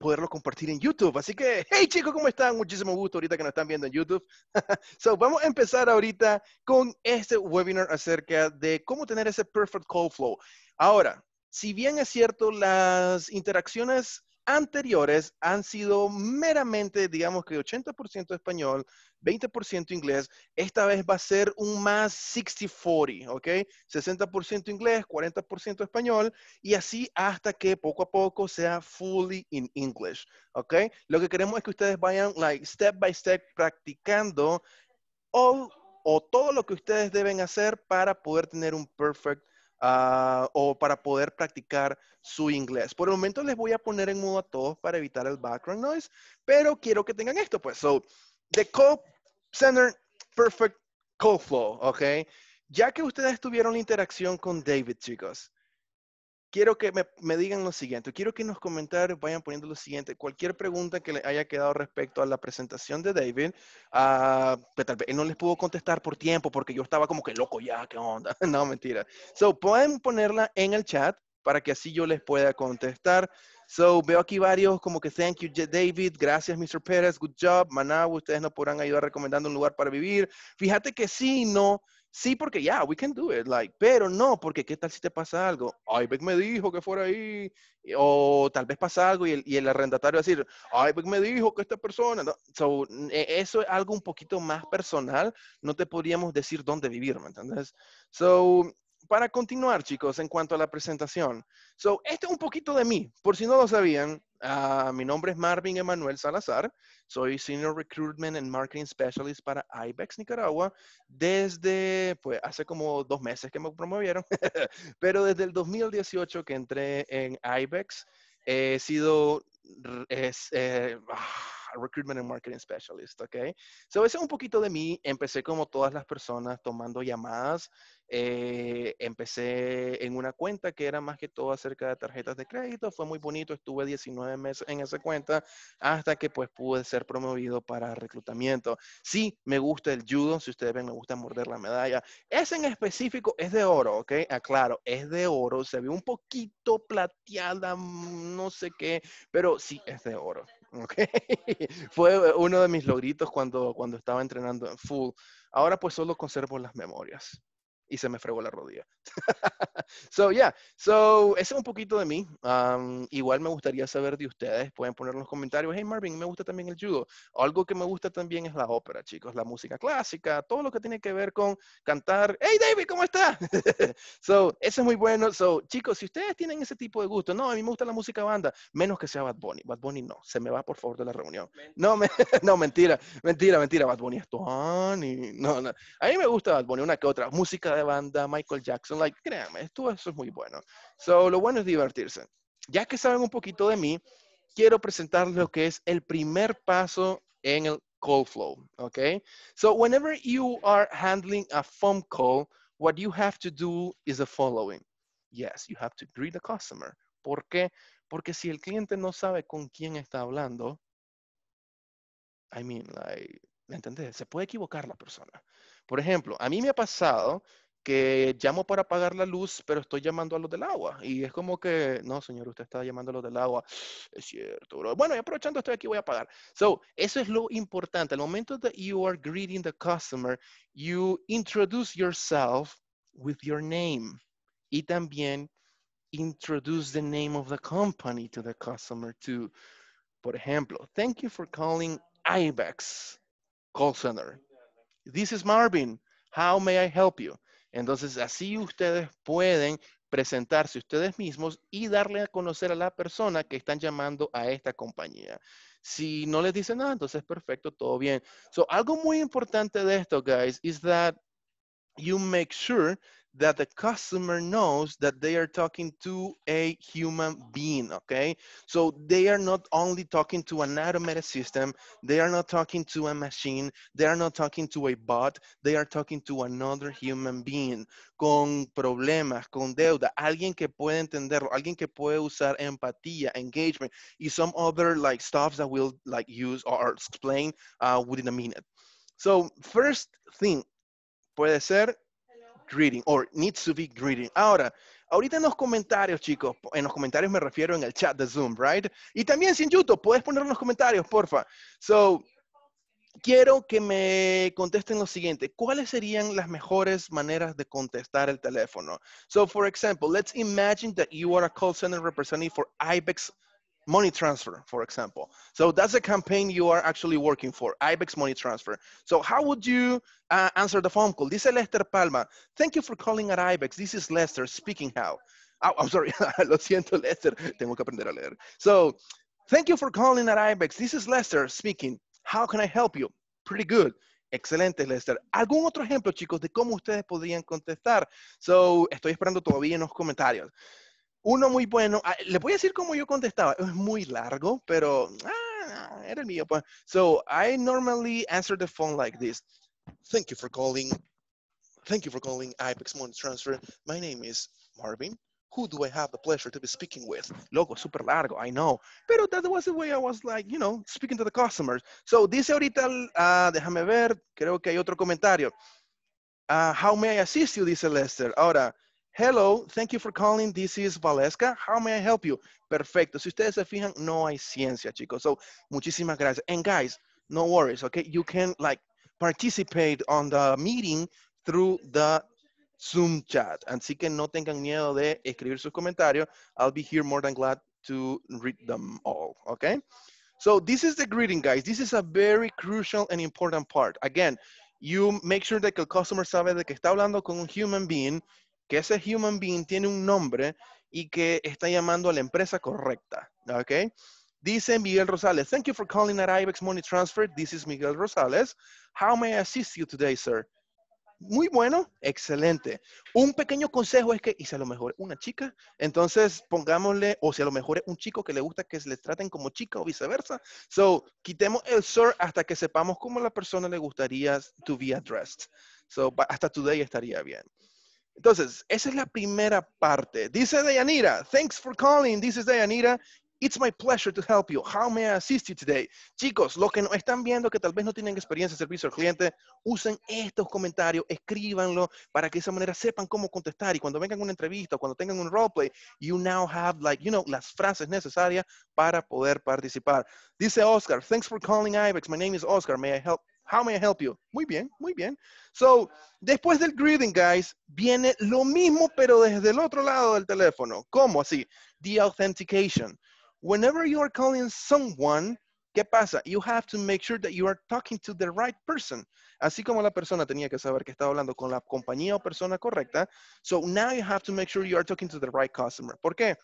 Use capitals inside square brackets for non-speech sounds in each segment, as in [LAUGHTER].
poderlo compartir en YouTube. Así que, [LAUGHS] hey chicos, ¿cómo están? Muchísimo gusto ahorita que nos están viendo en YouTube. [LAUGHS] so, vamos a empezar ahorita con este webinar acerca de cómo tener ese perfect call flow. Ahora, si bien es cierto, las interacciones anteriores han sido meramente, digamos que 80% español, 20% inglés. Esta vez va a ser un más 60-40, ¿ok? 60% inglés, 40% español, y así hasta que poco a poco sea fully in English, ¿ok? Lo que queremos es que ustedes vayan, like, step by step, practicando all, o todo lo que ustedes deben hacer para poder tener un perfect Ah, o para poder practicar su inglés. Por el momento les voy a poner en modo a todos para evitar el background noise, pero quiero que tengan esto, pues. So, the call Center Perfect call Flow, ¿ok? Ya que ustedes tuvieron la interacción con David, chicos, quiero que me, digan lo siguiente, quiero que en los comentarios vayan poniendo lo siguiente, cualquier pregunta que le haya quedado respecto a la presentación de David, ah, pues, tal vez no les pudo contestar por tiempo porque yo estaba como que loco ya, qué onda, [LAUGHS] no mentira. So, pueden ponerla en el chat para que así yo les pueda contestar. So, veo aquí varios como que thank you David, gracias Mr. Pérez, good job, Manabu, ustedes nos podrán ayudar recomendando un lugar para vivir. Fíjate que sí, no, Sí, porque ya, we can do it, like, pero no, porque qué tal si te pasa algo. Ay, Beck me dijo que fuera ahí, o tal vez pasa algo y el, y el arrendatario decir, ay, Beck me dijo que esta persona. So, e, eso es algo un poquito más personal, no te podríamos decir dónde vivir, ¿me entiendes? So, para continuar, chicos, en cuanto a la presentación. So, este es un poquito de mí, por si no lo sabían. Ah, mi nombre es Marvin Emanuel Salazar. Soy Senior Recruitment and Marketing Specialist para IBEX Nicaragua desde, pues, hace como dos meses que me promovieron, [LAUGHS] pero desde el 2018 que entré en IBEX he sido... Es, eh, ah, recruitment and marketing specialist, ¿ok? Se ese un poquito de mí. Empecé como todas las personas tomando llamadas. Eh, empecé en una cuenta que era más que todo acerca de tarjetas de crédito. Fue muy bonito. Estuve 19 meses en esa cuenta hasta que pues pude ser promovido para reclutamiento. Sí, me gusta el judo. Si ustedes ven, me gusta morder la medalla. Es en específico es de oro, ¿ok? Claro, es de oro. Se ve un poquito plateada, mm, no sé qué, pero sí, es de oro. Okay. [LAUGHS] Fue uno de mis logritos cuando, cuando estaba entrenando en full. Ahora pues solo conservo las memorias y se me fregó la rodilla. [LAUGHS] so, yeah. So, ese es un poquito de mí. igual me gustaría saber de ustedes. Pueden poner en los comentarios, hey Marvin, me gusta también el judo. Algo que me gusta también es la ópera, chicos. La música clásica, todo lo que tiene que ver con cantar. Hey David, ¿cómo está? [LAUGHS] so, eso es muy bueno. So, chicos, si ustedes tienen ese tipo de gusto, no, a mí me gusta la música banda, menos que sea Bad Bunny. Bad Bunny no. Se me va, por favor, de la reunión. No, [LAUGHS] no mentira, mentira, mentira. Bad Bunny es Tony. No, no. A mí me gusta Bad Bunny, una que otra. Música de banda, Michael Jackson, like, créame, esto, eso es muy bueno. So, lo bueno es divertirse. Ya que saben un poquito de mí, quiero presentar lo que es el primer paso en el call flow, ok So, whenever you are handling a phone call, what you have to do is the following. Yes, you have to greet the customer. porque Porque si el cliente no sabe con quién está hablando, I mean, like, ¿me entendés? Se puede equivocar la persona. Por ejemplo, a mí me ha pasado que llamo para apagar la luz, pero estoy llamando a los del agua. Y es como que, no, señor, usted está llamando a los del agua. Es cierto, Bueno, y aprovechando estoy aquí, voy a pagar. So, eso es lo importante. Al momento that you are greeting the customer, you introduce yourself with your name. Y también introduce the name of the company to the customer too. Por ejemplo, thank you for calling IBEX Call Center. This is Marvin. How may I help you? Entonces, así ustedes pueden presentarse ustedes mismos y darle a conocer a la persona que están llamando a esta compañía. Si no les dicen nada, entonces perfecto, todo bien. So, algo muy importante de esto, guys, is that you make sure that the customer knows that they are talking to a human being, okay? So they are not only talking to an automated system, they are not talking to a machine, they are not talking to a bot, they are talking to another human being con problemas, con deuda, alguien que puede entenderlo, alguien que puede usar empatía, engagement, and some other like stuff that we'll like use or explain uh, within a minute. So first thing, puede ser greeting or needs to be greeting. Ahora, ahorita en los comentarios, chicos, en los comentarios me refiero en el chat de Zoom, right? Y también sin YouTube, puedes poner en los comentarios, porfa. So, quiero que me contesten lo siguiente. ¿Cuáles serían las mejores maneras de contestar el teléfono? So, for example, let's imagine that you are a call center representative for IBEX money transfer, for example. So that's a campaign you are actually working for, IBEX money transfer. So how would you uh, answer the phone call? This is Lester Palma. Thank you for calling at IBEX. This is Lester speaking how. Oh, I'm sorry, [LAUGHS] lo siento, Lester. Tengo que aprender a leer. So thank you for calling at IBEX. This is Lester speaking. How can I help you? Pretty good. Excelente, Lester. ¿Algún otro ejemplo, chicos, de cómo ustedes podrían contestar? So, estoy esperando todavía en los comentarios. Uno muy bueno. Ah, le voy a decir cómo yo contestaba. Es muy largo, pero ah, era el mío. Pues. So I normally answer the phone like this. Thank you for calling. Thank you for calling IPEX Money Transfer. My name is Marvin. Who do I have the pleasure to be speaking with? Loco, super largo, I know. Pero that was the way I was like, you know, speaking to the customers. So dice ahorita, ah, déjame ver, creo que hay otro comentario. how may I assist you, dice Lester. Ahora, Hello, thank you for calling. This is Valeska. How may I help you? Perfecto. Si ustedes se fijan, no hay ciencia, chicos. So, muchísimas gracias. And guys, no worries, okay? You can like participate on the meeting through the Zoom chat. Así que no tengan miedo de escribir sus comentarios. I'll be here more than glad to read them all, okay? So this is the greeting, guys. This is a very crucial and important part. Again, you make sure that the customer sabe de que está hablando con un human being que ese human being tiene un nombre y que está llamando a la empresa correcta. ¿Ok? Dice Miguel Rosales, thank you for calling at IBEX Money Transfer. This is Miguel Rosales. How may I assist you today, sir? Muy bueno, excelente. Un pequeño consejo es que, y si a lo mejor una chica, entonces pongámosle, o si a lo mejor es un chico que le gusta que se le traten como chica o viceversa. So, quitemos el sir hasta que sepamos cómo la persona le gustaría to be addressed. So, hasta today estaría bien. Entonces, esa es la primera parte. Dice Dayanira, thanks for calling. Dice Dayanira, it's my pleasure to help you. How may I assist you today? Chicos, los que no están viendo que tal vez no tienen experiencia de servicio al cliente, usen estos comentarios, escríbanlo para que de esa manera sepan cómo contestar. Y cuando vengan a una entrevista, cuando tengan un roleplay, you now have like, you know, las frases necesarias para poder participar. Dice Oscar, thanks for calling IBEX. My name is Oscar. May I help How may I help you? Muy bien, muy bien. So, después del greeting, guys, viene lo mismo, pero desde el otro lado del teléfono. ¿Cómo así? The authentication. Whenever you are calling someone, ¿qué pasa? You have to make sure that you are talking to the right person. Así como la persona tenía que saber que estaba hablando con la compañía o persona correcta, so now you have to make sure you are talking to the right customer. ¿Por qué?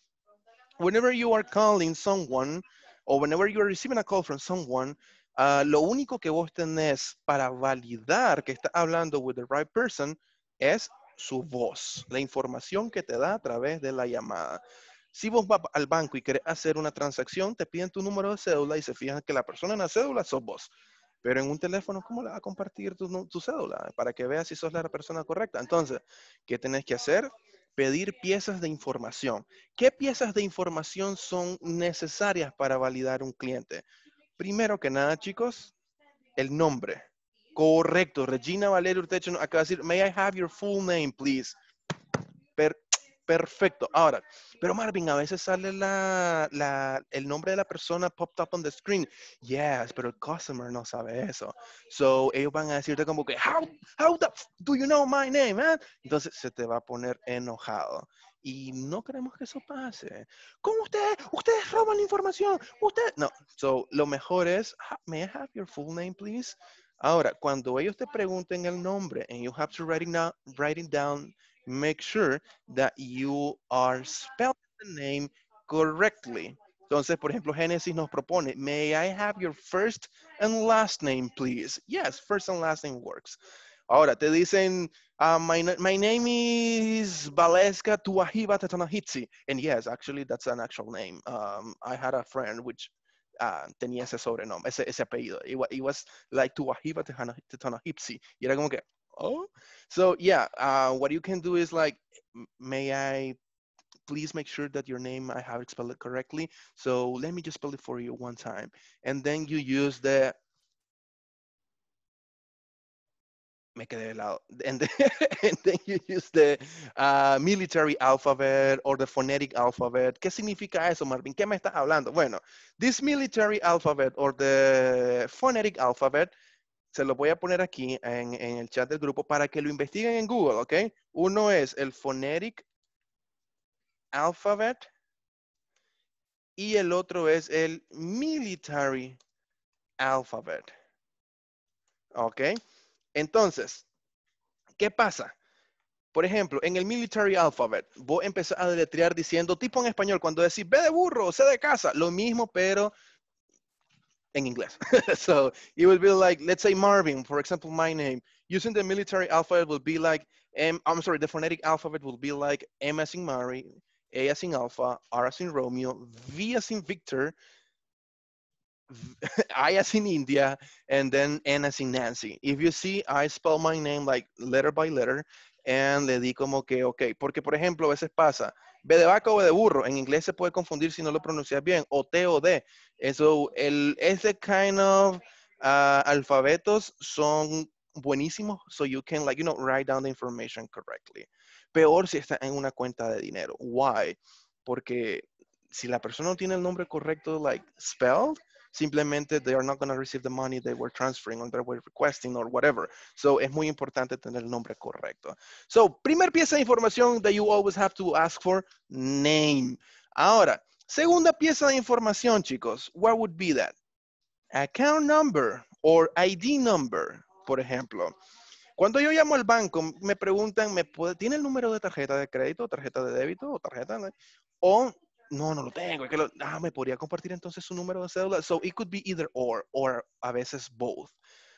Whenever you are calling someone, or whenever you are receiving a call from someone, Ah, lo único que vos tenés para validar que está hablando with the right person es su voz, la información que te da a través de la llamada. Si vos vas al banco y querés hacer una transacción, te piden tu número de cédula y se fijan que la persona en la cédula sos vos. Pero en un teléfono, ¿cómo le va a compartir tu, tu cédula? Para que veas si sos la persona correcta. Entonces, ¿qué tenés que hacer? Pedir piezas de información. ¿Qué piezas de información son necesarias para validar un cliente? Primero que nada, chicos, el nombre. Correcto. Regina Valerio Urtecho acaba de decir, may I have your full name, please. perfecto. Ahora, pero Marvin, a veces sale la, el nombre de la persona popped up on the screen. Yes, pero el customer no sabe eso. So, ellos van a decirte como que, how, do you know my name, man? Entonces, se te va a poner enojado y no queremos que eso pase. ¿Cómo usted? Ustedes roban la información. usted No. So, lo mejor es, may I have your full name, please? Ahora, cuando ellos te pregunten el nombre, and you have to write it, down, write it down, make sure that you are spelling the name correctly. Entonces, por ejemplo, Génesis nos propone, may I have your first and last name, please? Yes, first and last name works. Ahora, te dicen, uh, my, my name is Valeska Tuahiba Tatanahitsi. And yes, actually, that's an actual name. Um, I had a friend which uh, tenía ese sobrenombre, ese, ese apellido. It, it was like Tuahiba Tatanahitsi. Y era como que, oh. So, yeah, uh, what you can do is like, may I please make sure that your name I have it spelled correctly. So let me just spell it for you one time. And then you use the me quedé de lado. [LAUGHS] and then you use the ah, military alphabet or the phonetic alphabet. ¿Qué significa eso, Marvin? ¿Qué me estás hablando? Bueno, this military alphabet or the phonetic alphabet, se lo voy a poner aquí en, en el chat del grupo para que lo investiguen en Google, ¿ok? Uno es el phonetic alphabet y el otro es el military alphabet. ¿Ok? Entonces, ¿qué pasa? Por ejemplo, en el military alphabet, vos empezás a deletrear diciendo, tipo en español, cuando decís ve de burro, sé de casa, lo mismo, pero en inglés. [LAUGHS] so it would be like, let's say Marvin, for example, my name. Using the military alphabet would be like, M, I'm sorry, the phonetic alphabet would be like M as in Mary, A as in Alpha, R as in Romeo, V as in Victor, [LAUGHS] I as in India and then N as in Nancy. If you see, I spell my name like letter by letter and le di como que ok. Porque, por ejemplo, a veces pasa B de vaca o B de burro. En inglés se puede confundir si no lo pronuncias bien. O T o D. Eso, el, ese kind of ah, alfabetos son buenísimos. So you can, like, you know, write down the information correctly. Peor si está en una cuenta de dinero. Why? Porque si la persona no tiene el nombre correcto, like, spelled, simplemente they are not going to receive the money they were transferring or they were requesting or whatever. So es muy importante tener el nombre correcto. So, primer pieza de información that you always have to ask for, name. Ahora, segunda pieza de información, chicos, what would be that? Account number or ID number, por ejemplo. Cuando yo llamo al banco, me preguntan, ¿tiene el número de tarjeta de crédito, tarjeta de débito o tarjeta? O no, no lo tengo. ah, me podría compartir entonces su número de cédula. So it could be either or, or a veces both.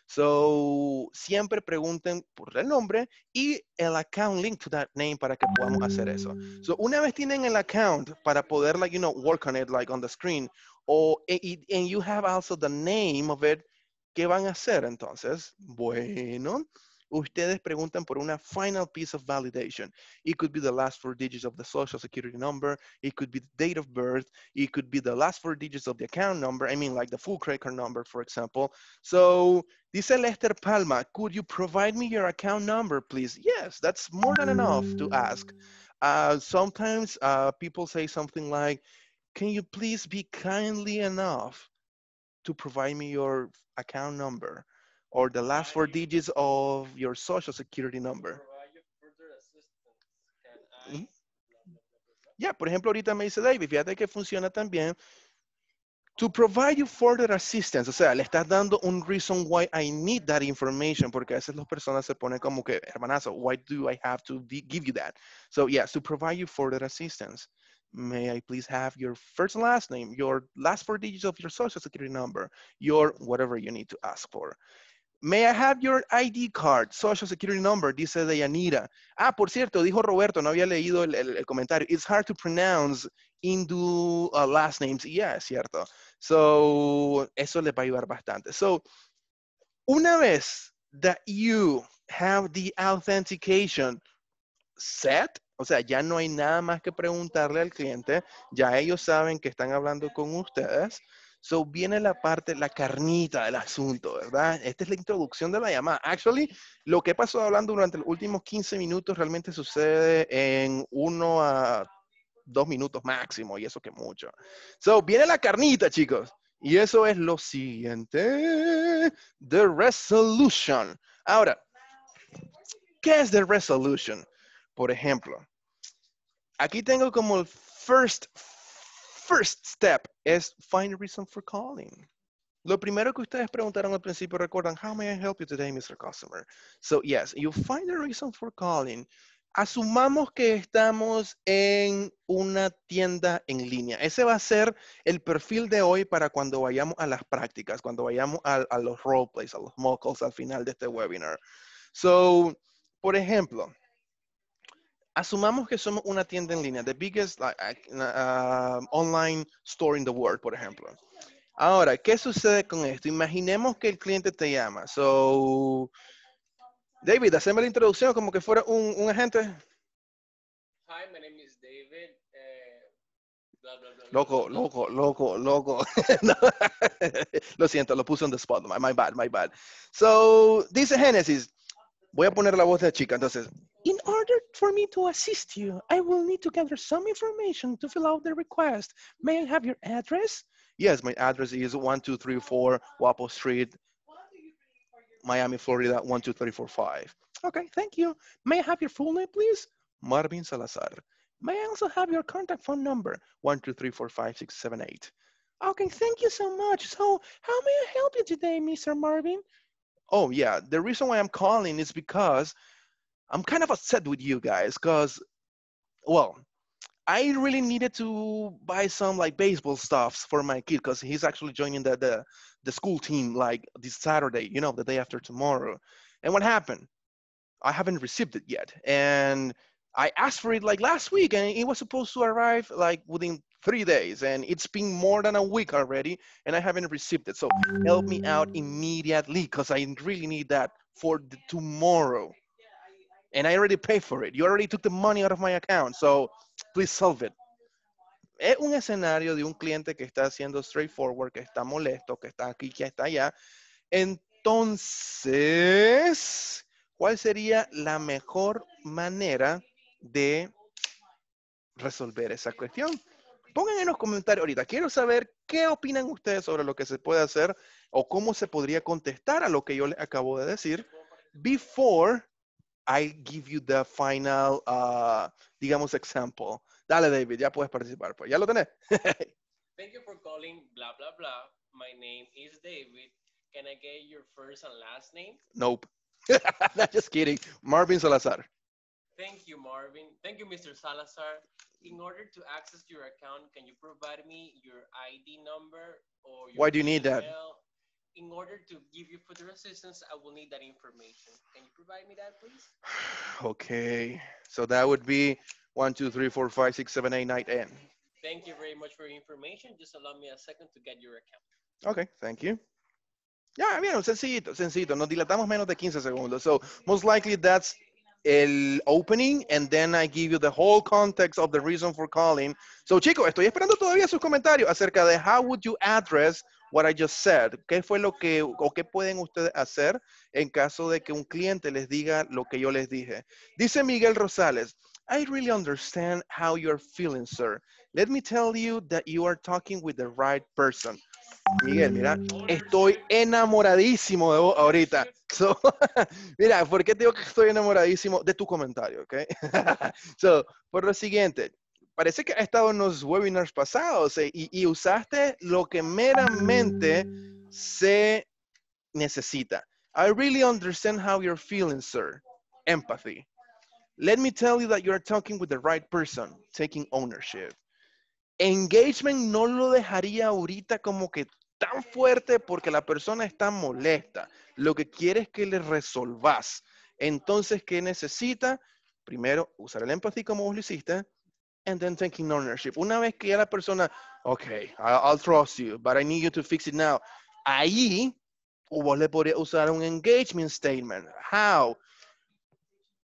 So siempre pregunten por el nombre y el account link to that name para que podamos hacer eso. So una vez tienen el account para poder, like, you know, work on it, like on the screen, o, e, and you have also the name of it, ¿qué van a hacer entonces? Bueno, Ustedes preguntan por una final piece of validation. It could be the last four digits of the social security number. It could be the date of birth. It could be the last four digits of the account number. I mean, like the full credit card number, for example. So, dice Lester Palma, could you provide me your account number, please? Yes, that's more than enough to ask. Uh, sometimes uh, people say something like, can you please be kindly enough to provide me your account number? or the last four digits of your social security number. Mm-hmm. yeah, por ejemplo, ahorita me dice David, fíjate que funciona también. To provide you further assistance, o sea, le estás dando un reason why I need that information, porque a veces las personas se ponen como que, hermanazo, why do I have to give you that? So, yes, to provide you further assistance. May I please have your first and last name, your last four digits of your social security number, your whatever you need to ask for. May I have your ID card, social security number, dice Deyanira. Ah, por cierto, dijo Roberto, no había leído el, comentario. It's hard to pronounce Hindu uh, last names. yeah, es cierto. So, eso le va a ayudar bastante. So, una vez that you have the authentication set, o sea, ya no hay nada más que preguntarle al cliente, ya ellos saben que están hablando con ustedes. So viene la parte, la carnita del asunto, ¿verdad? Esta es la introducción de la llamada. Actually, lo que he pasado hablando durante los últimos 15 minutos realmente sucede en uno a dos minutos máximo, y eso que mucho. So viene la carnita, chicos. Y eso es lo siguiente, the resolution. Ahora, ¿qué es the resolution? Por ejemplo, aquí tengo como el first first step is find a reason for calling. Lo primero que ustedes preguntaron al principio, recuerdan, how may I help you today, Mr. Customer? So, yes, you find a reason for calling. Asumamos que estamos en una tienda en línea. Ese va a ser el perfil de hoy para cuando vayamos a las prácticas, cuando vayamos a, a los roleplays, a los mock al final de este webinar. So, por ejemplo, asumamos que somos una tienda en línea, the biggest um, online store in the world, por ejemplo. Ahora, ¿qué sucede con esto? Imaginemos que el cliente te llama. So, David, haceme la introducción como que fuera un, agente. Hi, my name is David. Eh, loco, loco, loco, loco. [LAUGHS] [LAUGHS] lo siento, lo puse on the spot. My, bad, my bad. So, dice Genesis, voy a poner la voz de la chica. Entonces, in order for me to assist you, I will need to gather some information to fill out the request. May I have your address? Yes, my address is 1234 Wapo Street, Miami, Florida, 12345. Okay, thank you. May I have your full name, please? Marvin Salazar. May I also have your contact phone number? One two three four five six seven eight. Okay, thank you so much. So how may I help you today, Mr. Marvin? oh yeah, the reason why I'm calling is because I'm kind of upset with you guys because, well, I really needed to buy some like baseball stuffs for my kid because he's actually joining the, the the school team like this Saturday, you know, the day after tomorrow. And what happened? I haven't received it yet, and I asked for it like last week and it was supposed to arrive like within three days and it's been more than a week already and I haven't received it. So help me out immediately because I really need that for tomorrow. And I already paid for it. You already took the money out of my account. So please solve it. Es un escenario de un cliente que está haciendo straightforward, que está molesto, que está aquí, que está allá. Entonces, ¿cuál sería la mejor manera de resolver esa cuestión. Pongan en los comentarios ahorita, quiero saber qué opinan ustedes sobre lo que se puede hacer o cómo se podría contestar a lo que yo les acabo de decir before I give you the final, uh, digamos, example. Dale, David, ya puedes participar. Pues ya lo tenés. [LAUGHS] Thank you for calling blah, blah, blah. My name is David. Can I get your first and last name? Nope. [LAUGHS] just kidding. Marvin Salazar. Thank you, Marvin. Thank you, Mr. Salazar. In order to access your account, can you provide me your ID number or Why do you need that? In order to give you further assistance, I will need that information. Can you provide me that, please? [SIGHS] Okay, so that would be one, two, three, four, five, six, seven, eight, nine, ten. Thank you very much for your information. Just allow me a second to get your account. Okay, thank you. Yeah, I mean, sencillito, sencillito. Nos dilatamos menos de 15 segundos. So most likely that's el opening and then I give you the whole context of the reason for calling. So, chicos, estoy esperando todavía sus comentarios acerca de how would you address what I just said. ¿Qué fue lo que o qué pueden ustedes hacer en caso de que un cliente les diga lo que yo les dije? Dice Miguel Rosales, I really understand how you're feeling, sir. Let me tell you that you are talking with the right person. Miguel, mira, estoy enamoradísimo de vos ahorita. [LAUGHS] mira, ¿por qué digo que estoy enamoradísimo? De tu comentario, okay? [LAUGHS] so, por lo siguiente, parece que ha estado en los webinars pasados ¿eh? y, y, usaste lo que meramente se necesita. I really understand how you're feeling, sir. Empathy. Let me tell you that you're talking with the right person, taking ownership. Engagement no lo dejaría ahorita como que tan fuerte porque la persona está molesta. Lo que quiere es que le resolvas. Entonces, ¿qué necesita? Primero, usar el empathy como vos lo hiciste. And then taking ownership. Una vez que ya la persona, ok, I'll trust you, but I need you to fix it now. Ahí, vos le podrías usar un engagement statement. How?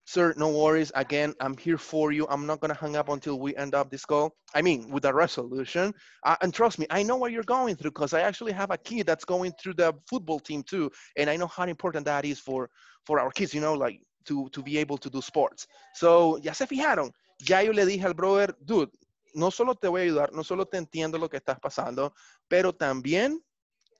Sir, no worries. Again, I'm here for you. I'm not gonna hang up until we end up this call. I mean, with a resolution. Uh, and trust me, I know what you're going through because I actually have a kid that's going through the football team too, and I know how important that is for for our kids. You know, like to to be able to do sports. So ya se fijaron. Ya yo le dije al brother, dude, no solo te voy a ayudar, no solo te entiendo lo que estás pasando, pero también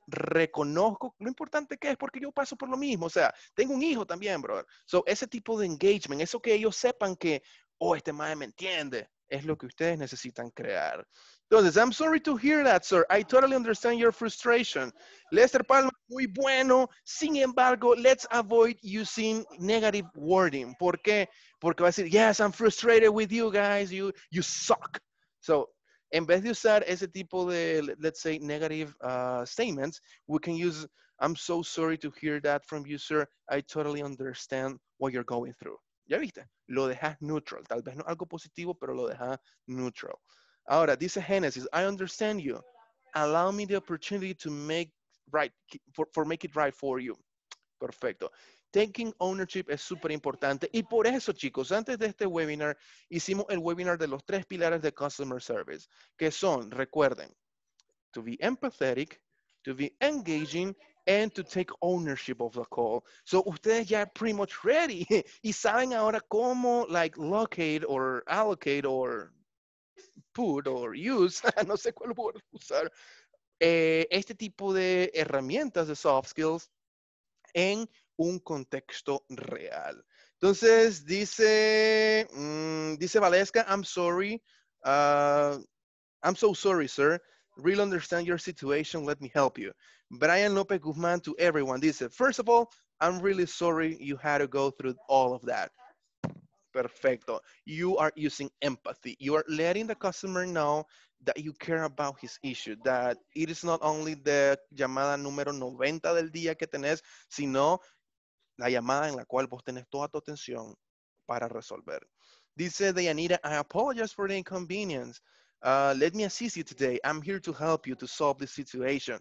reconozco lo importante que es porque yo paso por lo mismo. O sea, tengo un hijo también, brother. So, ese tipo de engagement, eso que ellos sepan que, oh, este madre me entiende, es lo que ustedes necesitan crear. Entonces, I'm sorry to hear that, sir. I totally understand your frustration. Lester Palma, muy bueno. Sin embargo, let's avoid using negative wording. ¿Por qué? Porque va a decir, yes, I'm frustrated with you guys. You, you suck. So, en vez de usar ese tipo de, let's say, negative uh, statements, we can use, I'm so sorry to hear that from you, sir. I totally understand what you're going through. Ya viste, lo dejas neutral. Tal vez no algo positivo, pero lo dejas neutral. Ahora, dice Genesis, I understand you. Allow me the opportunity to make right, for, for make it right for you. Perfecto. Taking ownership es súper importante. Y por eso, chicos, antes de este webinar, hicimos el webinar de los tres pilares de Customer Service, que son, recuerden, to be empathetic, to be engaging, and to take ownership of the call. So ustedes ya pretty much ready [LAUGHS] y saben ahora cómo, like, locate or allocate or put or use, [LAUGHS] no sé cuál voy usar, eh, este tipo de herramientas de soft skills en un contexto real. Entonces dice, mm, dice Valesca, I'm sorry, uh, I'm so sorry, sir. Really understand your situation. Let me help you. Brian Lopez Guzmán to everyone. Dice, first of all, I'm really sorry you had to go through all of that. Perfecto. You are using empathy. You are letting the customer know that you care about his issue, that it is not only the llamada número 90 del día que tenés, sino la llamada en la cual vos tenés toda tu atención para resolver. Dice Deyanira, I apologize for the inconvenience. Uh, let me assist you today. I'm here to help you to solve this situation.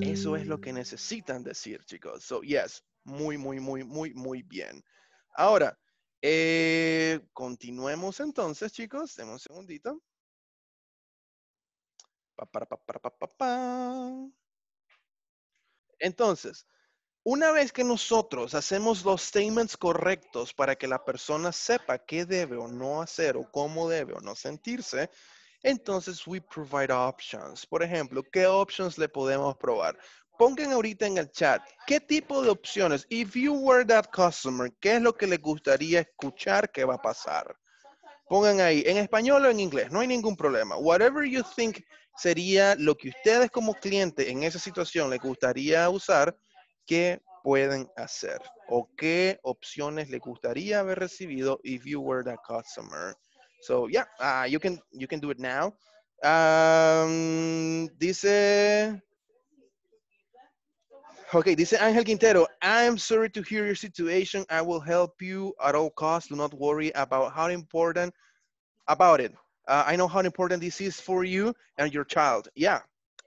Eso es lo que necesitan decir, chicos. So, yes, muy, muy, muy, muy, muy bien. Ahora, eh, continuemos entonces, chicos. Demos un segundito. Entonces, una vez que nosotros hacemos los statements correctos para que la persona sepa qué debe o no hacer o cómo debe o no sentirse, entonces we provide options. Por ejemplo, ¿qué options le podemos probar? Pongan ahorita en el chat, ¿qué tipo de opciones? If you were that customer, ¿qué es lo que les gustaría escuchar que va a pasar? Pongan ahí, en español o en inglés, no hay ningún problema. Whatever you think sería lo que ustedes como cliente en esa situación les gustaría usar, ¿Qué pueden hacer? ¿O qué opciones le gustaría haber recibido if you were the customer? So, yeah, uh, you, can, you can do it now. Um, dice... Okay, dice Ángel Quintero, I'm sorry to hear your situation. I will help you at all costs. Do not worry about how important about it. Uh, I know how important this is for you and your child. Yeah,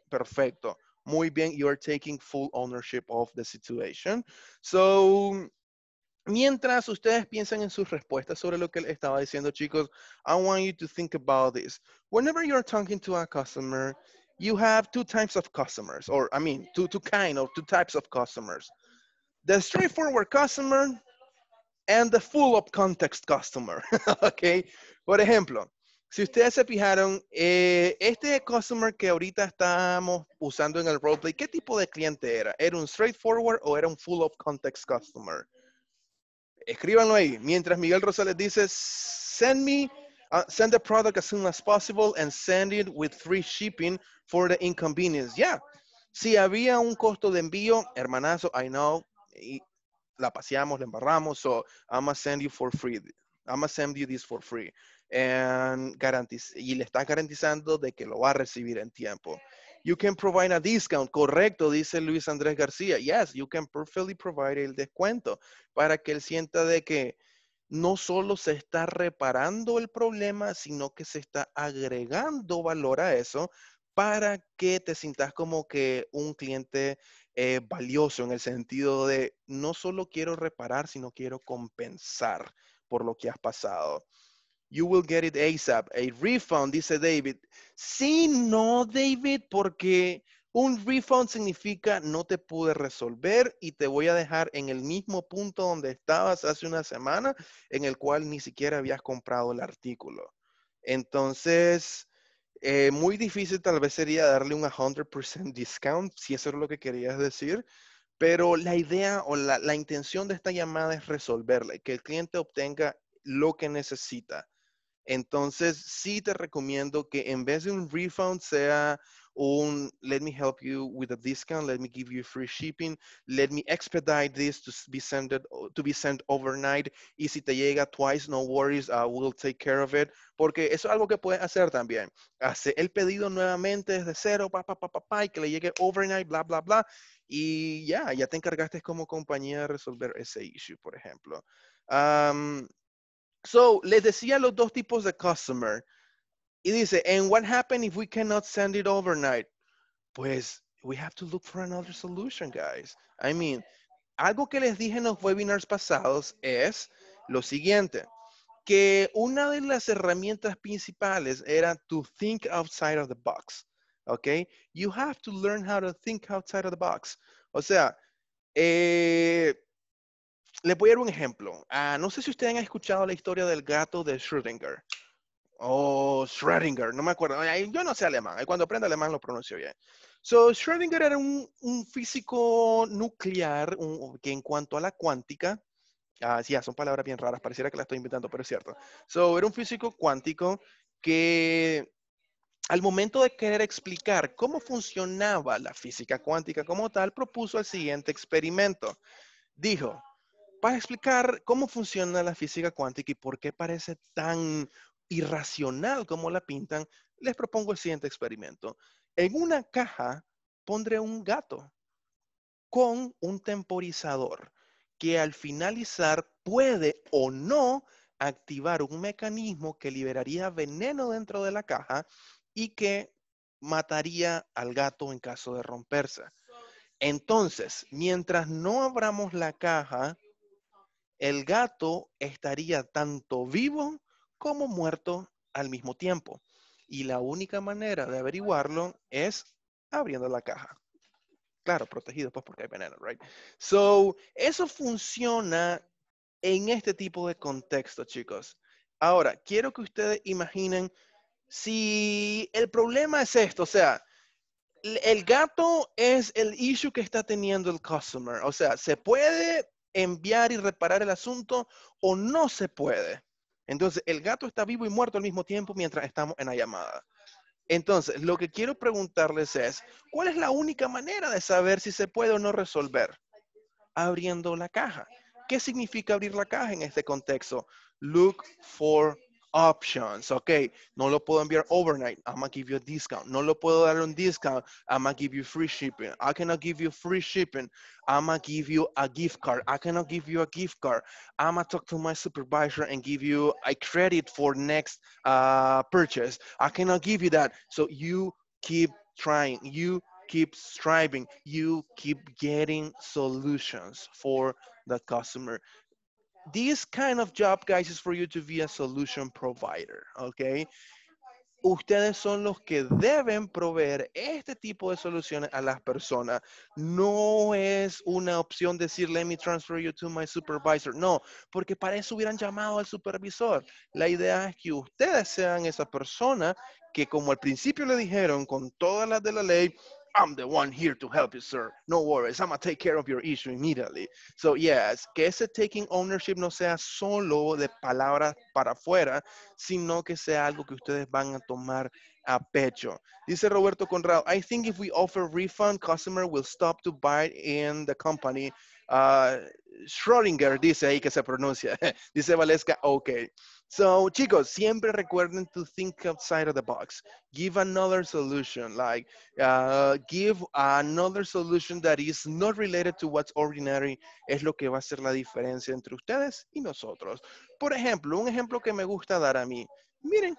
perfecto. muy bien, you are taking full ownership of the situation. So, mientras ustedes piensan en sus respuestas sobre lo que estaba diciendo, chicos, I want you to think about this. Whenever you're talking to a customer, you have two types of customers, or I mean, two, two kind of, two types of customers. The straightforward customer and the full of context customer, [LAUGHS] okay? Por ejemplo, Si ustedes se fijaron, eh, este customer que ahorita estamos usando en el roleplay, ¿qué tipo de cliente era? ¿Era un straightforward o era un full of context customer? Escríbanlo ahí. Mientras Miguel Rosales dice, send me, uh, send the product as soon as possible and send it with free shipping for the inconvenience. Yeah. Si había un costo de envío, hermanazo, I know, la paseamos, la embarramos, so I'ma send you for free. to send you this for free and y le estás garantizando de que lo va a recibir en tiempo. You can provide a discount. Correcto, dice Luis Andrés García. Yes, you can perfectly provide el descuento para que él sienta de que no solo se está reparando el problema, sino que se está agregando valor a eso para que te sientas como que un cliente eh, valioso en el sentido de no solo quiero reparar, sino quiero compensar por lo que has pasado. You will get it ASAP. A refund, dice David. Sí, no, David, porque un refund significa no te pude resolver y te voy a dejar en el mismo punto donde estabas hace una semana, en el cual ni siquiera habías comprado el artículo. Entonces, eh, muy difícil tal vez sería darle un 100% discount, si eso es lo que querías decir, pero la idea o la, la intención de esta llamada es resolverla, que el cliente obtenga lo que necesita. Entonces, sí te recomiendo que en vez de un refund sea un let me help you with a discount, let me give you free shipping, let me expedite this to be sent to be sent overnight y si te llega twice, no worries, I will take care of it, porque eso es algo que puedes hacer también. Hace el pedido nuevamente desde cero, pa pa pa pa, pa y que le llegue overnight, bla bla bla y ya, ya te encargaste como compañía de resolver ese issue, por ejemplo. So, les decía los dos tipos de customer. Y dice, and what happened if we cannot send it overnight? Pues, we have to look for another solution, guys. I mean, algo que les dije en los webinars pasados es lo siguiente, que una de las herramientas principales era to think outside of the box, okay? You have to learn how to think outside of the box. O sea, eh, les voy a dar un ejemplo. Ah, no sé si ustedes han escuchado la historia del gato de Schrödinger. O oh, Schrödinger, no me acuerdo. Yo no sé alemán. Cuando aprendo alemán lo pronuncio bien. So, Schrödinger era un, físico nuclear que en cuanto a la cuántica, ah, sí, son palabras bien raras, pareciera que la estoy inventando, pero es cierto. So, era un físico cuántico que al momento de querer explicar cómo funcionaba la física cuántica como tal, propuso el siguiente experimento. Dijo, para explicar cómo funciona la física cuántica y por qué parece tan irracional como la pintan, les propongo el siguiente experimento. En una caja pondré un gato con un temporizador que al finalizar puede o no activar un mecanismo que liberaría veneno dentro de la caja y que mataría al gato en caso de romperse. Entonces, mientras no abramos la caja, el gato estaría tanto vivo como muerto al mismo tiempo. Y la única manera de averiguarlo es abriendo la caja. Claro, protegido pues porque hay veneno, right? So, eso funciona en este tipo de contexto, chicos. Ahora, quiero que ustedes imaginen si el problema es esto, o sea, el gato es el issue que está teniendo el customer. O sea, se puede enviar y reparar el asunto o no se puede. Entonces, el gato está vivo y muerto al mismo tiempo mientras estamos en la llamada. Entonces, lo que quiero preguntarles es, ¿cuál es la única manera de saber si se puede o no resolver? Abriendo la caja. ¿Qué significa abrir la caja en este contexto? Look for options. Okay, no lo puedo enviar overnight. I'm gonna give you a discount. No lo puedo dar un discount. I'm gonna give you free shipping. I cannot give you free shipping. I'm gonna give you a gift card. I cannot give you a gift card. I'm gonna talk to my supervisor and give you a credit for next uh, purchase. I cannot give you that. So you keep trying. You keep striving. You keep getting solutions for the customer. This kind of job, guys, is for you to be a solution provider, okay? Ustedes son los que deben proveer este tipo de soluciones a las personas. No es una opción decir, let me transfer you to my supervisor. No, porque para eso hubieran llamado al supervisor. La idea es que ustedes sean esa persona que, como al principio le dijeron, con todas las de la ley, I'm the one here to help you, sir. No worries, I'm gonna take care of your issue immediately. So yes, que ese taking ownership no sea solo de palabras para afuera, sino que sea algo que ustedes van a tomar a pecho. Dice Roberto Conrado, I think if we offer refund, customer will stop to buy in the company Uh, Schrödinger dice ahí que se pronuncia, [LAUGHS] dice Valesca, ok. So, chicos, siempre recuerden to think outside of the box. Give another solution, like ah, give another solution that is not related to what's ordinary, es lo que va a hacer la diferencia entre ustedes y nosotros. Por ejemplo, un ejemplo que me gusta dar a mí. Miren,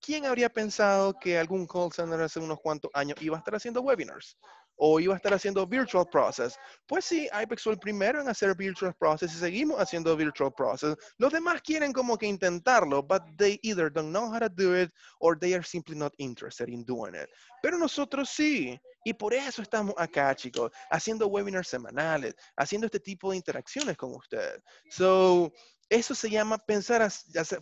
¿quién habría pensado que algún call center hace unos cuantos años iba a estar haciendo webinars? o iba a estar haciendo virtual process. Pues sí, IPEX fue el primero en hacer virtual process y seguimos haciendo virtual process. Los demás quieren como que intentarlo, but they either don't know how to do it or they are simply not interested in doing it. Pero nosotros sí, y por eso estamos acá, chicos, haciendo webinars semanales, haciendo este tipo de interacciones con ustedes. So, eso se llama pensar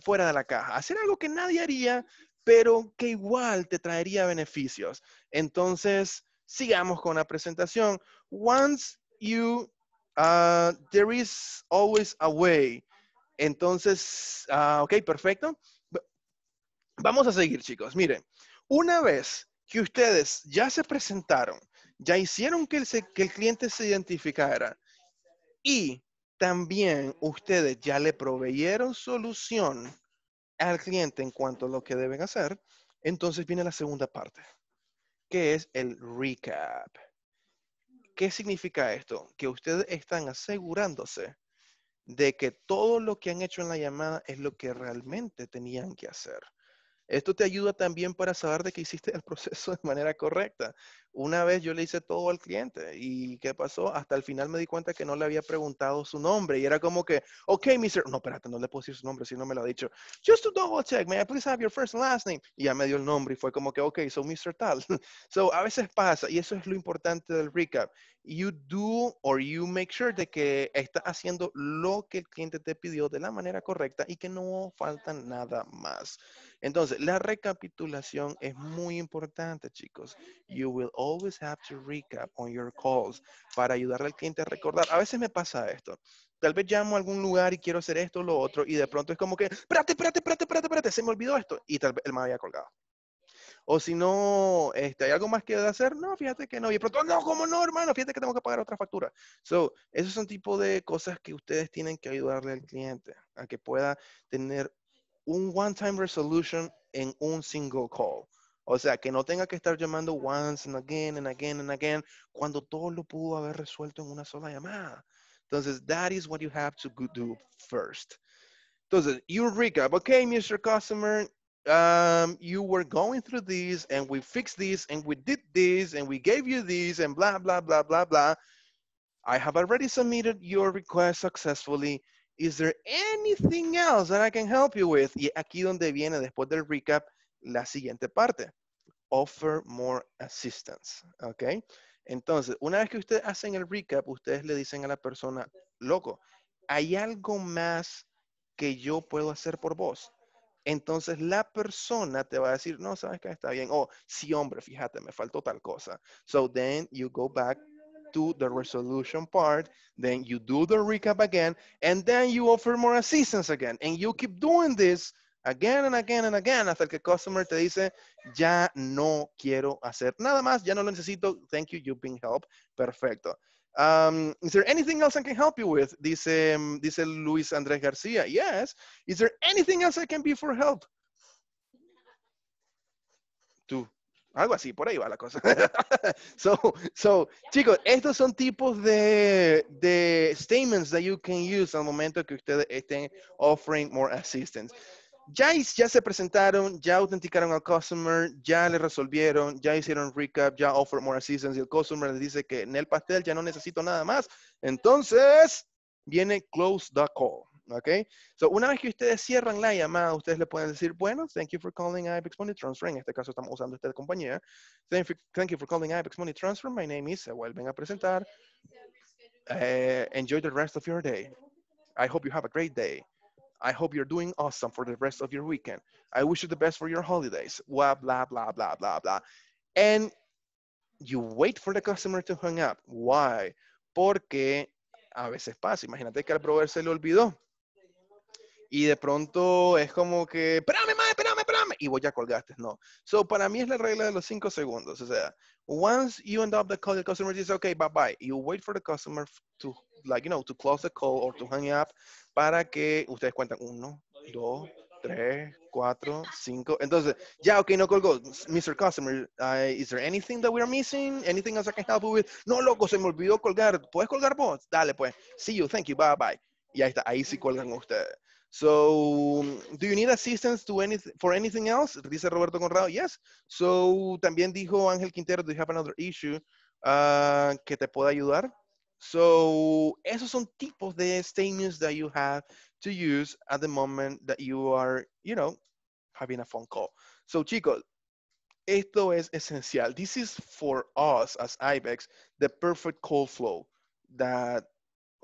fuera de la caja, hacer algo que nadie haría, pero que igual te traería beneficios. Entonces, sigamos con la presentación. Once you, uh, there is always a way. Entonces, uh, ok, perfecto. Vamos a seguir, chicos. Miren, una vez que ustedes ya se presentaron, ya hicieron que el, que el cliente se identificara y también ustedes ya le proveyeron solución al cliente en cuanto a lo que deben hacer, entonces viene la segunda parte. ¿Qué es el recap. ¿Qué significa esto? Que ustedes están asegurándose de que todo lo que han hecho en la llamada es lo que realmente tenían que hacer. Esto te ayuda también para saber de que hiciste el proceso de manera correcta. Una vez yo le hice todo al cliente y ¿qué pasó? Hasta el final me di cuenta que no le había preguntado su nombre y era como que, ok, mister, no, espérate, no le puedo decir su nombre si no me lo ha dicho. Just to double check, may I please have your first and last name? Y ya me dio el nombre y fue como que, ok, so Mr. tal. [LAUGHS] so a veces pasa y eso es lo importante del recap. You do or you make sure de que está haciendo lo que el cliente te pidió de la manera correcta y que no falta nada más. Entonces, la recapitulación es muy importante, chicos. You will always have to recap on your calls para ayudarle al cliente a recordar. A veces me pasa esto. Tal vez llamo a algún lugar y quiero hacer esto o lo otro y de pronto es como que, espérate, espérate, espérate, espérate, espérate, se me olvidó esto. Y tal vez él me había colgado. O si no, este, ¿hay algo más que hacer? No, fíjate que no. Y de pronto, no, ¿cómo no, hermano? Fíjate que tengo que pagar otra factura. So, esos son tipo de cosas que ustedes tienen que ayudarle al cliente a que pueda tener un one-time resolution en un single call. O sea, que no tenga que estar llamando once and again and again and again cuando todo lo pudo haber resuelto en una sola llamada. Entonces, that is what you have to do first. Entonces, you recap. Okay, Mr. Customer, um, you were going through this and we fixed this and we did this and we gave you this and blah, blah, blah, blah, blah. I have already submitted your request successfully. Is there anything else that I can help you with? Y aquí donde viene después del recap la siguiente parte. Offer more assistance, ¿ok? Entonces, una vez que ustedes hacen el recap, ustedes le dicen a la persona, loco, ¿hay algo más que yo puedo hacer por vos? Entonces la persona te va a decir, no, sabes que está bien. O oh, sí, hombre, fíjate, me faltó tal cosa. So then you go back Do the resolution part, then you do the recap again, and then you offer more assistance again. And you keep doing this again and again and again hasta que el customer te dice, ya no quiero hacer nada más, ya no lo necesito, thank you, you've been helped. Perfecto. Um, is there anything else I can help you with? Dice, um, dice Luis Andrés García. Yes. Is there anything else I can be for help? Two. Algo así, por ahí va la cosa. [LAUGHS] so, so, chicos, estos son tipos de, de statements that you can use al momento que ustedes estén offering more assistance. Ya, ya se presentaron, ya autenticaron al customer, ya le resolvieron, ya hicieron recap, ya offer more assistance y el customer le dice que en el pastel ya no necesito nada más. Entonces, viene close the call. Okay, So, una vez que ustedes cierran la llamada, ustedes le pueden decir, bueno, thank you for calling IBEX Money Transfer. En este caso estamos usando esta compañía. Thank you, for calling IBEX Money Transfer. My name is, se vuelven a presentar. Eh, enjoy the rest of your day. I hope you have a great day. I hope you're doing awesome for the rest of your weekend. I wish you the best for your holidays. Blah, blah, blah, blah, blah, blah. And you wait for the customer to hang up. Why? Porque a veces pasa. Imagínate que al proveedor se le olvidó y de pronto es como que, espérame, madre, espérame, espérame, y vos ya colgaste, no. So, para mí es la regla de los cinco segundos, o sea, once you end up the call, the customer dice, okay, bye bye, you wait for the customer to, like, you know, to close the call or to hang up, para que ustedes cuentan uno, dos, tres, cuatro, cinco. Entonces, ya, ok, no colgó. Mr. Customer, uh, is there anything that we are missing? Anything else I can help you with? No, loco, se me olvidó colgar. ¿Puedes colgar vos? Dale, pues. See you, thank you, bye, bye. Y ahí está, ahí sí colgan ustedes. So, do you need assistance to any, for anything else? Dice Roberto Conrado, yes. So, también dijo Ángel Quintero, do you have another issue uh, que te pueda ayudar? So, esos son tipos de statements that you have to use at the moment that you are, you know, having a phone call. So, chicos, esto es esencial. This is for us as IBEX, the perfect call flow that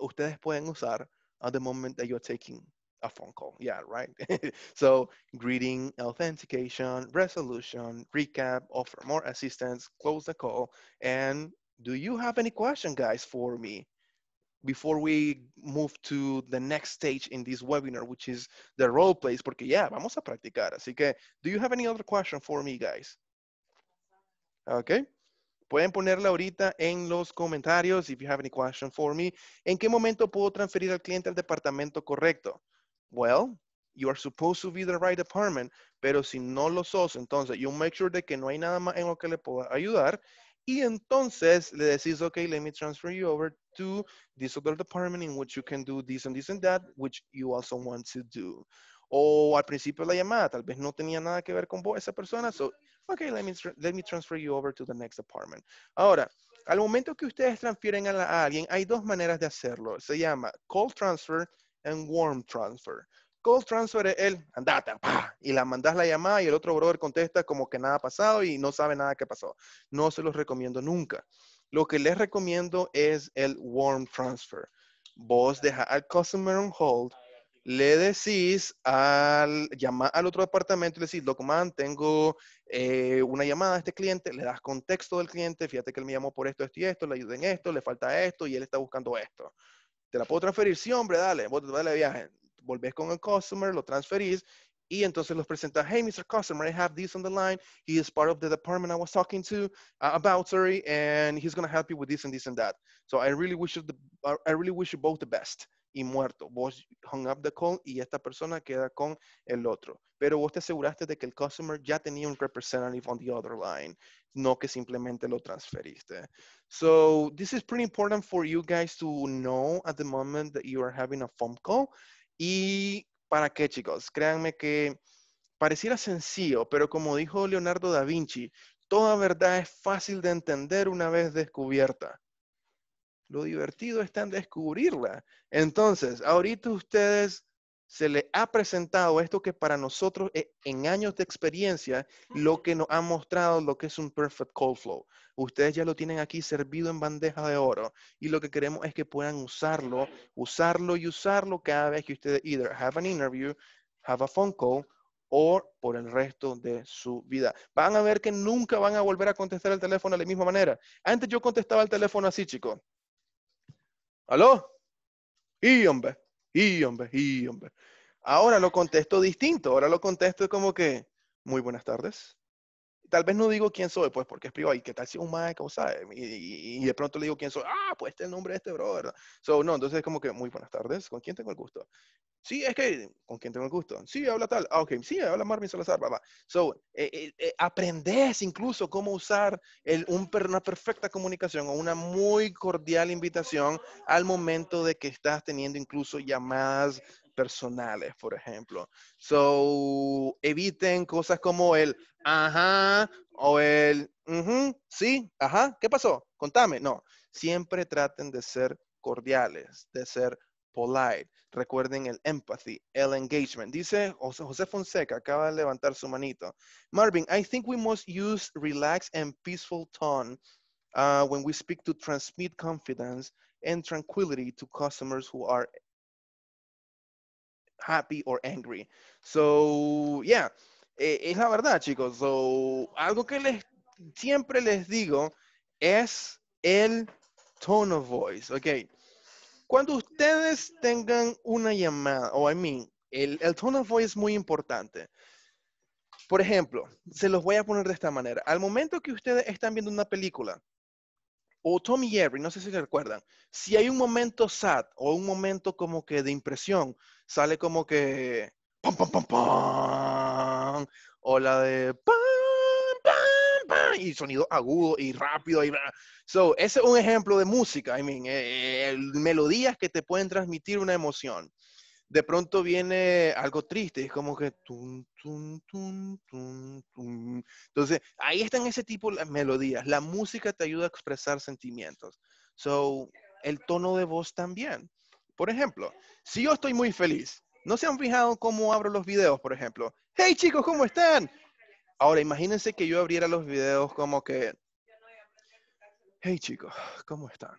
ustedes pueden usar at the moment that you're taking a phone call. Yeah, right. [LAUGHS] so greeting, authentication, resolution, recap, offer more assistance, close the call. And do you have any question guys for me before we move to the next stage in this webinar, which is the role plays? Porque yeah, vamos a practicar. Así que, do you have any other question for me guys? Okay. Pueden ponerla ahorita en los comentarios if you have any question for me. ¿En qué momento puedo transferir al cliente al departamento correcto? Well, you are supposed to be the right department, pero si no lo sos, entonces you make sure de que no hay nada más en lo que le pueda ayudar y entonces le decís, okay, let me transfer you over to this other department in which you can do this and this and that, which you also want to do. O al principio de la llamada, tal vez no tenía nada que ver con vos, esa persona, so, okay, let me, let me transfer you over to the next department. Ahora, al momento que ustedes transfieren a alguien, hay dos maneras de hacerlo. Se llama call transfer and warm transfer. Cold transfer es el andate, pa, y la mandas la llamada y el otro brother contesta como que nada ha pasado y no sabe nada que pasó. No se los recomiendo nunca. Lo que les recomiendo es el warm transfer. Vos dejas al customer on hold, le decís al llamar al otro departamento y le decís, loco man, tengo eh, una llamada a este cliente, le das contexto del cliente, fíjate que él me llamó por esto, esto y esto, le ayuden en esto, le falta esto y él está buscando esto te la puedo transferir, sí, hombre, dale, vos dale viaje. Volvés con el customer, lo transferís y entonces los presentas, hey, Mr. Customer, I have this on the line. He is part of the department I was talking to uh, about, sorry, and he's going to help you with this and this and that. So I really wish you, the, I really wish you both the best. Y muerto, vos hung up the call y esta persona queda con el otro pero vos te aseguraste de que el customer ya tenía un representative on the other line, no que simplemente lo transferiste. So this is pretty important for you guys to know at the moment that you are having a phone call. Y para qué chicos, créanme que pareciera sencillo, pero como dijo Leonardo da Vinci, toda verdad es fácil de entender una vez descubierta. Lo divertido está en descubrirla. Entonces, ahorita ustedes se le ha presentado esto que para nosotros eh, en años de experiencia, lo que nos ha mostrado lo que es un perfect call flow. Ustedes ya lo tienen aquí servido en bandeja de oro y lo que queremos es que puedan usarlo, usarlo y usarlo cada vez que ustedes either have an interview, have a phone call o por el resto de su vida. Van a ver que nunca van a volver a contestar el teléfono de la misma manera. Antes yo contestaba el teléfono así, chico. ¿Aló? Y hombre y hombre, y hombre. Ahora lo contesto distinto, ahora lo contesto como que, muy buenas tardes, tal vez no digo quién soy, pues porque es privado, y qué tal si un maestro ¿sabes? Y, y, de pronto le digo quién soy, ah, pues este es el nombre de este brother. So, no, entonces es como que, muy buenas tardes, ¿con quién tengo el gusto? Sí, es que, ¿con quién tengo el gusto? Sí, habla tal, ah, ok, sí, habla Marvin Salazar, papá. So, eh, eh, eh, aprendes incluso cómo usar el, una perfecta comunicación o una muy cordial invitación al momento de que estás teniendo incluso llamadas personales, por ejemplo. So, eviten cosas como el ajá o el uh sí, ajá, ¿qué pasó? Contame. No, siempre traten de ser cordiales, de ser polite. Recuerden el empathy, el engagement. Dice José Fonseca, acaba de levantar su manito. Marvin, I think we must use relaxed and peaceful tone uh, when we speak to transmit confidence and tranquility to customers who are happy or angry. So, yeah, e, es la verdad, chicos. So, algo que les, siempre les digo es el tone of voice, ok. Cuando ustedes tengan una llamada, o oh, I mean, el, el tone of voice es muy importante. Por ejemplo, se los voy a poner de esta manera. Al momento que ustedes están viendo una película, o Tommy Jerry, no sé si recuerdan, si hay un momento sad o un momento como que de impresión, sale como que pam pam pam pam o la de pam pam y sonido agudo y rápido y so ese es un ejemplo de música, I mean, eh, eh, melodías que te pueden transmitir una emoción de pronto viene algo triste, es como que... Tum, tum, tum, Entonces, ahí están ese tipo de melodías. La música te ayuda a expresar sentimientos. So, el tono de voz también. Por ejemplo, si yo estoy muy feliz, ¿no se han fijado cómo abro los videos, por ejemplo? ¡Hey chicos, ¿cómo están? Ahora, imagínense que yo abriera los videos como que... Hey chicos, ¿cómo están?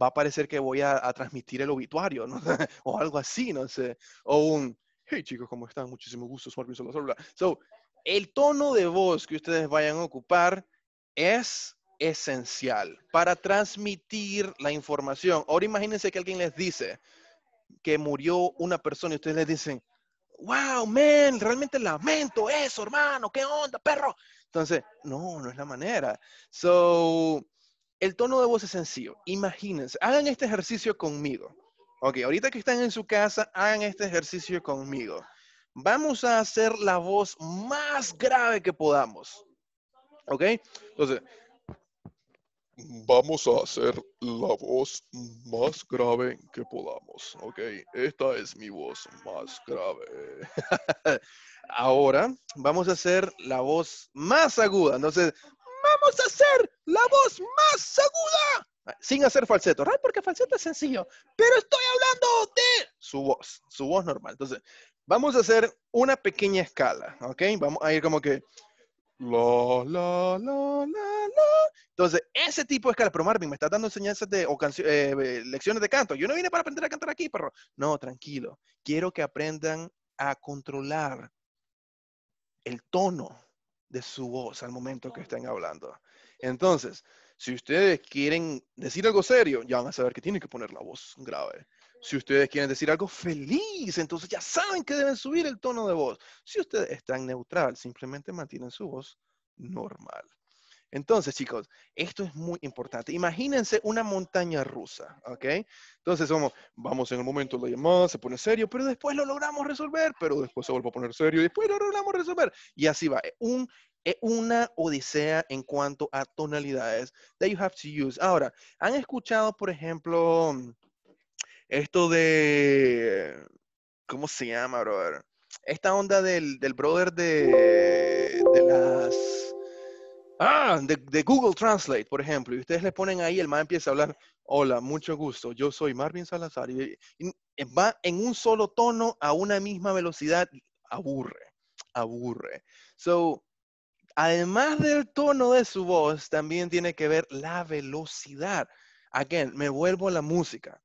va a parecer que voy a, transmitir el obituario, ¿no? [LAUGHS] o algo así, no sé, o un, hey chicos, ¿cómo están? Muchísimo gusto, soy Marvin Solazar. So, el tono de voz que ustedes vayan a ocupar es esencial para transmitir la información. Ahora imagínense que alguien les dice que murió una persona y ustedes les dicen, wow, man, realmente lamento eso, hermano, qué onda, perro. Entonces, no, no es la manera. So, el tono de voz es sencillo. Imagínense, hagan este ejercicio conmigo. Ok, ahorita que están en su casa, hagan este ejercicio conmigo. Vamos a hacer la voz más grave que podamos. ¿Ok? Entonces, vamos a hacer la voz más grave que podamos. Ok, esta es mi voz más grave. [LAUGHS] Ahora vamos a hacer la voz más aguda. Entonces, vamos a hacer la voz más aguda. Sin hacer falseto, ¿verdad? Porque falseto es sencillo. Pero estoy hablando de su voz, su voz normal. Entonces, vamos a hacer una pequeña escala, ¿ok? Vamos a ir como que... La, la, la, Entonces, ese tipo de escala, pero Marvin, me estás dando enseñanzas de, o eh, eh, lecciones de canto. Yo no vine para aprender a cantar aquí, perro. No, tranquilo. Quiero que aprendan a controlar el tono de su voz al momento que estén hablando. Entonces, si ustedes quieren decir algo serio, ya van a saber que tienen que poner la voz grave. Si ustedes quieren decir algo feliz, entonces ya saben que deben subir el tono de voz. Si ustedes están neutral, simplemente mantienen su voz normal. Entonces, chicos, esto es muy importante. Imagínense una montaña rusa, ¿ok? Entonces, vamos, vamos en el momento de la llamada, se pone serio, pero después lo logramos resolver, pero después se vuelve a poner serio, y después lo logramos resolver. Y así va. Un, una odisea en cuanto a tonalidades that you have to use. Ahora, ¿han escuchado, por ejemplo, esto de... ¿Cómo se llama, brother? Esta onda del, brother de las ah, de, Google Translate, por ejemplo, y ustedes le ponen ahí, el man empieza a hablar, hola, mucho gusto, yo soy Marvin Salazar, y va en un solo tono a una misma velocidad, aburre, aburre. So, además del tono de su voz, también tiene que ver la velocidad. Again, me vuelvo a la música.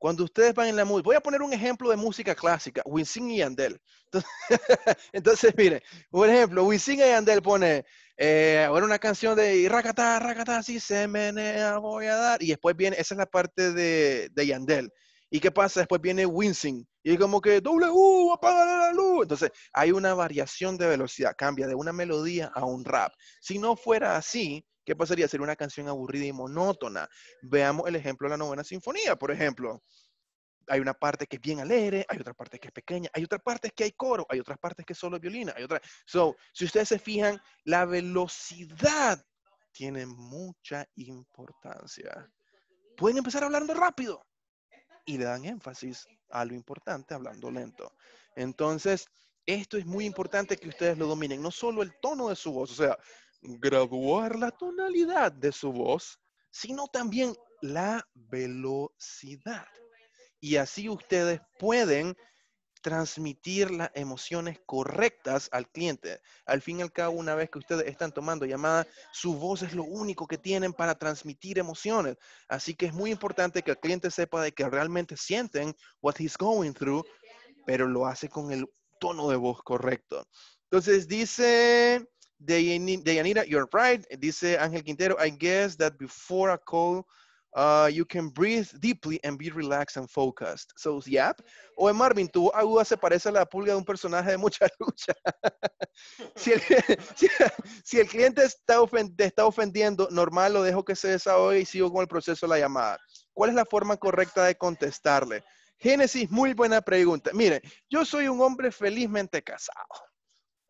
Cuando ustedes van en la música, voy a poner un ejemplo de música clásica, Winsing y andel [LAUGHS] Entonces, mire, por ejemplo, Winsing y andel pone eh, ahora una canción de racatá, racata, si se menea voy a dar. Y después viene, esa es la parte de, de Yandel. ¿Y qué pasa? Después viene Winsing. Y es como que, W, apaga la luz. Entonces, hay una variación de velocidad, cambia de una melodía a un rap. Si no fuera así, ¿Qué pasaría? Sería una canción aburrida y monótona. Veamos el ejemplo de la novena sinfonía, por ejemplo. Hay una parte que es bien alegre, hay otra parte que es pequeña, hay otra parte que hay coro, hay otras partes que solo violina, hay otra. So, si ustedes se fijan, la velocidad tiene mucha importancia. Pueden empezar hablando rápido y le dan énfasis a lo importante hablando lento. Entonces, esto es muy importante que ustedes lo dominen, no solo el tono de su voz, o sea, graduar la tonalidad de su voz, sino también la velocidad. Y así ustedes pueden transmitir las emociones correctas al cliente. Al fin y al cabo, una vez que ustedes están tomando llamada, su voz es lo único que tienen para transmitir emociones. Así que es muy importante que el cliente sepa de que realmente sienten what he's going through, pero lo hace con el tono de voz correcto. Entonces dice Deyanira, you're right. Dice Ángel Quintero, I guess that before a call, uh, you can breathe deeply and be relaxed and focused. So, O en Marvin, tu aguda se parece a la pulga de un personaje de mucha [LAUGHS] lucha. [LAUGHS] si, el, cliente está te está ofendiendo, normal, lo dejo que se desahogue y sigo con el proceso de la llamada. ¿Cuál es la forma correcta de contestarle? Génesis, muy buena pregunta. Mire, yo soy un hombre felizmente casado.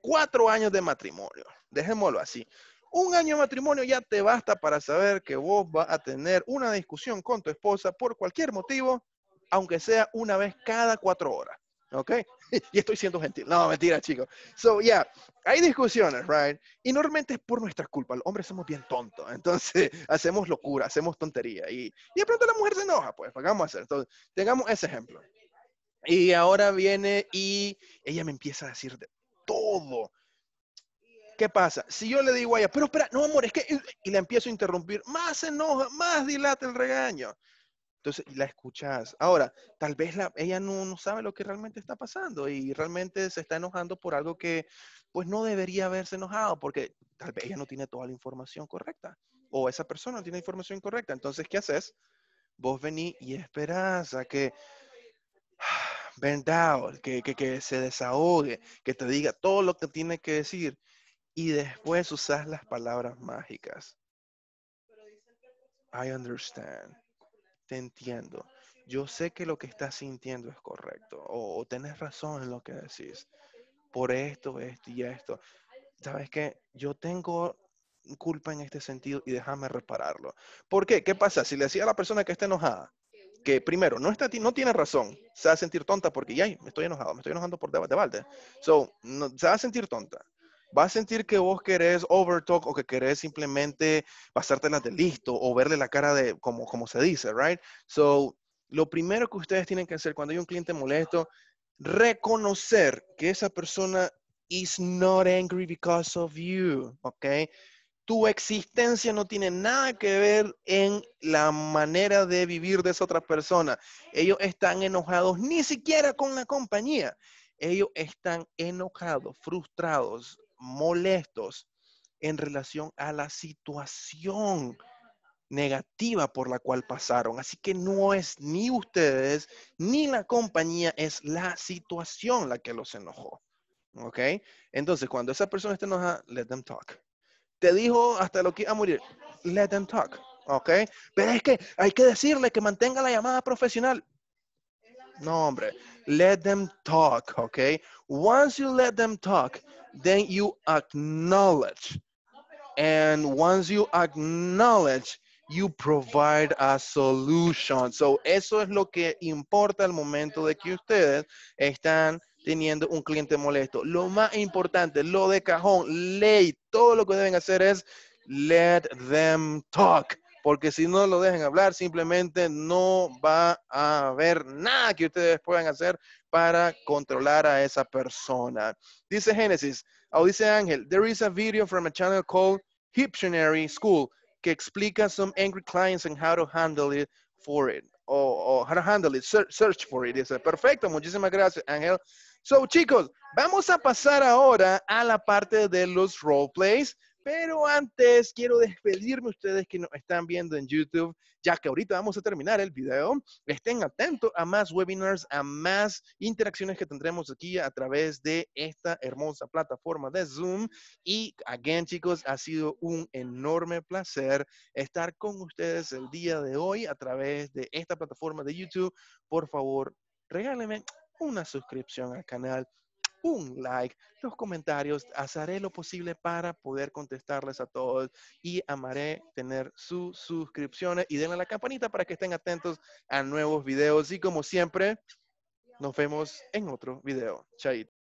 Cuatro años de matrimonio Dejémoslo así. Un año de matrimonio ya te basta para saber que vos vas a tener una discusión con tu esposa por cualquier motivo, aunque sea una vez cada cuatro horas. ¿Ok? [LAUGHS] y estoy siendo gentil. No, mentira, chicos. So, yeah, hay discusiones, right? Y normalmente es por nuestra culpa. Los hombres somos bien tontos. Entonces, [LAUGHS] hacemos locura, hacemos tontería. Y, y de pronto la mujer se enoja, pues, vamos a hacer. Entonces, tengamos ese ejemplo. Y ahora viene y ella me empieza a decir de todo. ¿Qué pasa? Si yo le digo a ella, pero espera, no amor, es que... Y la empiezo a interrumpir, más se enoja, más dilata el regaño. Entonces, la escuchas. Ahora, tal vez ella no, sabe lo que realmente está pasando y realmente se está enojando por algo que pues no debería haberse enojado porque tal vez ella no tiene toda la información correcta o esa persona no tiene información correcta. Entonces, ¿qué haces? Vos venís y esperás a que vend [SIGHS] que, que, que se desahogue, que te diga todo lo que tiene que decir y después usas las palabras mágicas. I understand. Te entiendo. Yo sé que lo que estás sintiendo es correcto o, o tenés razón en lo que decís. Por esto, esto y esto. Sabes qué? yo tengo culpa en este sentido y déjame repararlo. ¿Por qué? ¿Qué pasa? Si le decía a la persona que está enojada, que primero, no, está, no tiene razón, se va a sentir tonta porque, ya me estoy enojado, me estoy enojando por de, de balde. So, no, se va a sentir tonta va a sentir que vos querés overtalk o que querés simplemente pasártelas de listo o verle la cara de, como, como se dice, right? So, lo primero que ustedes tienen que hacer cuando hay un cliente molesto, reconocer que esa persona is not angry because of you, ok? Tu existencia no tiene nada que ver en la manera de vivir de esa otra persona. Ellos están enojados ni siquiera con la compañía ellos están enojados, frustrados, molestos en relación a la situación negativa por la cual pasaron. Así que no es ni ustedes ni la compañía, es la situación la que los enojó. ¿Ok? Entonces, cuando esa persona está enojada, let them talk. Te dijo hasta lo que iba a morir, let them talk. ¿Ok? Pero es que hay que decirle que mantenga la llamada profesional. No, hombre. Let them talk, okay? Once you let them talk, then you acknowledge. And once you acknowledge, you provide a solution. So, eso es lo que importa al momento de que ustedes están teniendo un cliente molesto. Lo más importante, lo de cajón, ley, todo lo que deben hacer es let them talk porque si no lo dejan hablar, simplemente no va a haber nada que ustedes puedan hacer para controlar a esa persona. Dice Génesis, o dice Ángel, there is a video from a channel called Hiptionary School que explica some angry clients and how to handle it for it. O, how to handle it, search, for it. Dice, perfecto, muchísimas gracias, Ángel. So, chicos, vamos a pasar ahora a la parte de los role plays pero antes quiero despedirme ustedes que nos están viendo en YouTube, ya que ahorita vamos a terminar el video. Estén atentos a más webinars, a más interacciones que tendremos aquí a través de esta hermosa plataforma de Zoom. Y, again, chicos, ha sido un enorme placer estar con ustedes el día de hoy a través de esta plataforma de YouTube. Por favor, regálenme una suscripción al canal un like, los comentarios. Haré lo posible para poder contestarles a todos y amaré tener sus suscripciones y denle a la campanita para que estén atentos a nuevos videos. Y como siempre, nos vemos en otro video. Chaito.